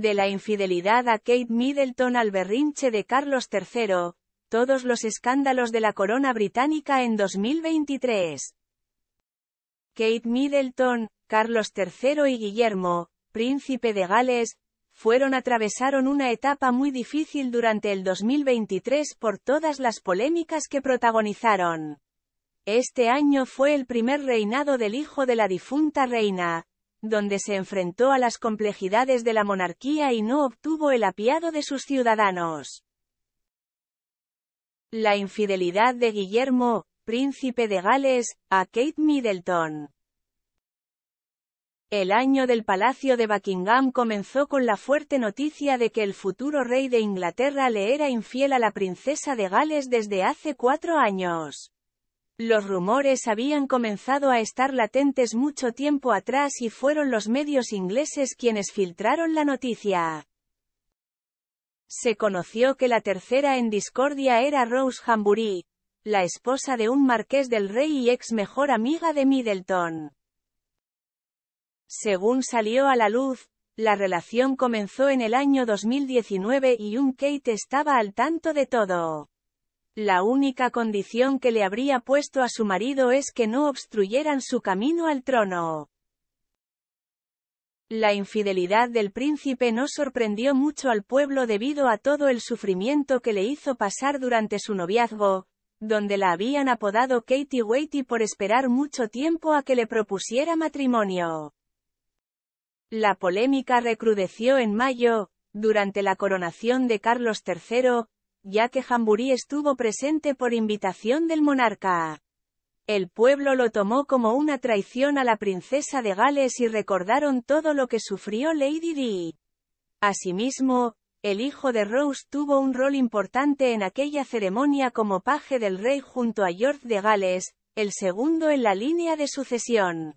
De la infidelidad a Kate Middleton al berrinche de Carlos III, todos los escándalos de la corona británica en 2023. Kate Middleton, Carlos III y Guillermo, príncipe de Gales, fueron atravesaron una etapa muy difícil durante el 2023 por todas las polémicas que protagonizaron. Este año fue el primer reinado del hijo de la difunta reina, donde se enfrentó a las complejidades de la monarquía y no obtuvo el apiado de sus ciudadanos. La infidelidad de Guillermo, príncipe de Gales, a Kate Middleton. El año del Palacio de Buckingham comenzó con la fuerte noticia de que el futuro rey de Inglaterra le era infiel a la princesa de Gales desde hace cuatro años. Los rumores habían comenzado a estar latentes mucho tiempo atrás y fueron los medios ingleses quienes filtraron la noticia. Se conoció que la tercera en discordia era Rose Hambury, la esposa de un marqués del rey y ex mejor amiga de Middleton. Según salió a la luz, la relación comenzó en el año 2019 y un Kate estaba al tanto de todo. La única condición que le habría puesto a su marido es que no obstruyeran su camino al trono. La infidelidad del príncipe no sorprendió mucho al pueblo debido a todo el sufrimiento que le hizo pasar durante su noviazgo, donde la habían apodado Katie Waity por esperar mucho tiempo a que le propusiera matrimonio. La polémica recrudeció en mayo, durante la coronación de Carlos III, ya que Hamburí estuvo presente por invitación del monarca. El pueblo lo tomó como una traición a la princesa de Gales y recordaron todo lo que sufrió Lady Di. Asimismo, el hijo de Rose tuvo un rol importante en aquella ceremonia como paje del rey junto a George de Gales, el segundo en la línea de sucesión.